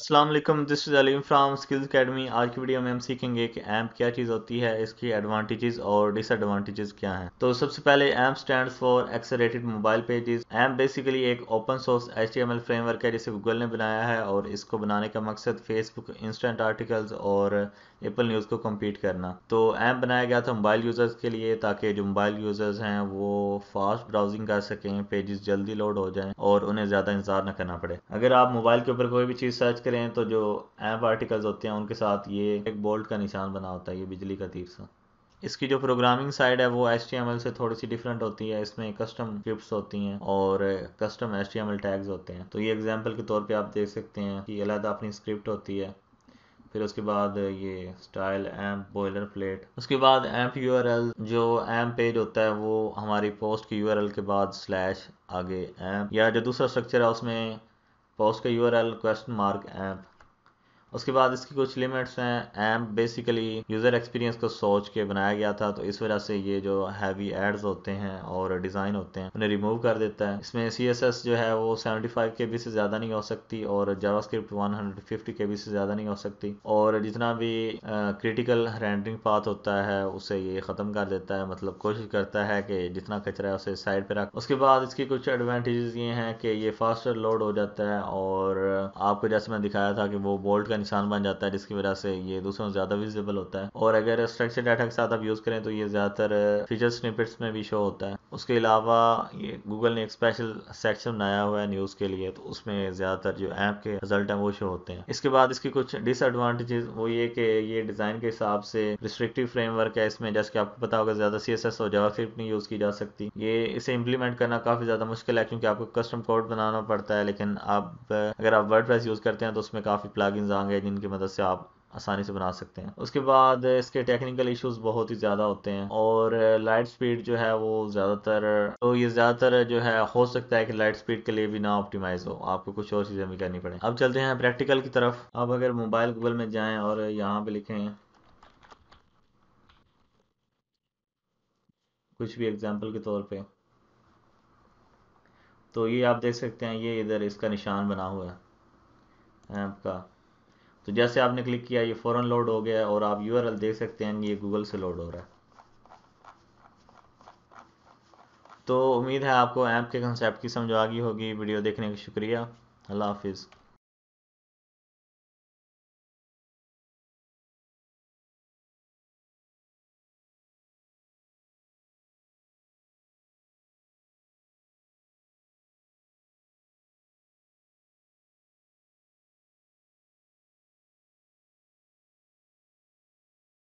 Aslam this is Aleem from skills academy आज की video में हम सीखेंगे कि एम्प क्या चीज़ होती है इसकी एडवांटेजेस और डिसएडवांटेजेस क्या हैं तो सबसे पहले AMP stand for accelerated mobile pages AMP basically एक ओपन सोर्स एच फ्रेमवर्क है जिसे गूगल ने बनाया है और इसको बनाने का मकसद फेसबुक इंस्टेंट आर्टिकल्स और एप्पल न्यूज़ को कम्पीट करना तो ऐप बनाया गया था मोबाइल यूज़र्स के लिए ताकि जो मोबाइल यूज़र्स हैं वो फास्ट ब्राउजिंग कर सकें पेजेस जल्दी लोड हो जाएं और उन्हें ज़्यादा इंतजार न करना पड़े अगर आप मोबाइल के ऊपर कोई भी चीज़ सर्च करें तो जो एम आर्टिकल्स होते हैं उनके साथ ये एक बोल्ट का निशान बना होता है ये बिजली का तीर सा इसकी जो प्रोग्रामिंग साइड है वो एस से थोड़ी सी डिफरेंट होती है इसमें कस्टम स्क्रिप्ट होती हैं और कस्टम एच टैग्स होते हैं तो ये एग्जाम्पल के तौर पर आप देख सकते हैं कि अलग अपनी स्क्रिप्ट होती है फिर उसके बाद ये स्टाइल एम्प बॉयलर प्लेट उसके बाद एम्प यूआरएल जो एम्प पेज होता है वो हमारी पोस्ट की यूआरएल के बाद स्लैश आगे एम्प या जो दूसरा स्ट्रक्चर है उसमें पोस्ट का U R L question mark app उसके बाद इसकी कुछ लिमिट्स हैं एम बेसिकली यूज़र एक्सपीरियंस को सोच के बनाया गया था तो इस वजह से ये जो हैवी एड्स होते हैं और डिज़ाइन होते हैं उन्हें रिमूव कर देता है इसमें सी जो है वो सेवेंटी फाइव के बी से ज़्यादा नहीं हो सकती और JavaScript one hundred fifty K B से ज़्यादा नहीं हो सकती और जितना भी क्रिटिकल रेंडरिंग पाथ होता है उसे ये ख़त्म कर देता है मतलब कोशिश करता है कि जितना कचरा है उसे साइड पर रख उसके बाद इसकी कुछ एडवांटेजेस ये हैं कि ये फास्टर लोड हो जाता है और आपको जैसे मैं दिखाया था कि वो बोल्ट का निशान बन जाता है जिसकी वजह से ये दूसरों से ज़्यादा विजिबल होता है और अगर स्ट्रक्चर डाटा के साथ आप यूज़ करें तो ये ज़्यादातर फीचर स्निपेट्स में भी शो होता है उसके अलावा ये गूगल ने एक स्पेशल सेक्शन बनाया हुआ है न्यूज़ के लिए तो उसमें ज़्यादातर जो ऐप के रिजल्ट है वो शो होते हैं इसके बाद इसकी कुछ डिसएडवांटेजेस वो ये कि ये डिज़ाइन के हिसाब से रिस्ट्रिक्टिव फ्रेमवर्क है इसमें जैसे कि आपको पता होगा ज़्यादा सी एस एस और जावास्क्रिप्ट नहीं यूज़ की जा सकती ये इसे इम्प्लीमेंट करना काफ़ी ज़्यादा मुश्किल है क्योंकि आपको कस्टम कोड बनाना पड़ता है लेकिन आप uh, अगर आप वर्ड यूज़ करते हैं तो उसमें काफ़ी प्लागिंग आ प्रोग्राम है जिनकी मदद से आप आसानी से बना सकते हैं उसके बाद इसके टेक्निकल इश्यूज बहुत ही ज़्यादा होते हैं और लाइट स्पीड जो है वो ज़्यादातर तो ये ज़्यादातर जो है हो सकता है कि लाइट स्पीड के लिए भी ना ऑप्टिमाइज हो आपको कुछ और चीज़ें भी करनी पड़े अब चलते हैं प्रैक्टिकल की तरफ अब अगर मोबाइल गूगल में जाएँ और यहाँ पर लिखें कुछ भी एग्जाम्पल के तौर पर तो ये आप देख सकते हैं ये इधर इसका निशान बना हुआ है ऐप का तो जैसे आपने क्लिक किया ये फ़ौरन लोड हो गया और आप यू देख सकते हैं ये गूगल से लोड हो रहा है तो उम्मीद है आपको ऐप के कंसेप्ट की समझ आ गई होगी वीडियो देखने का शुक्रिया अल्लाह हाफिज़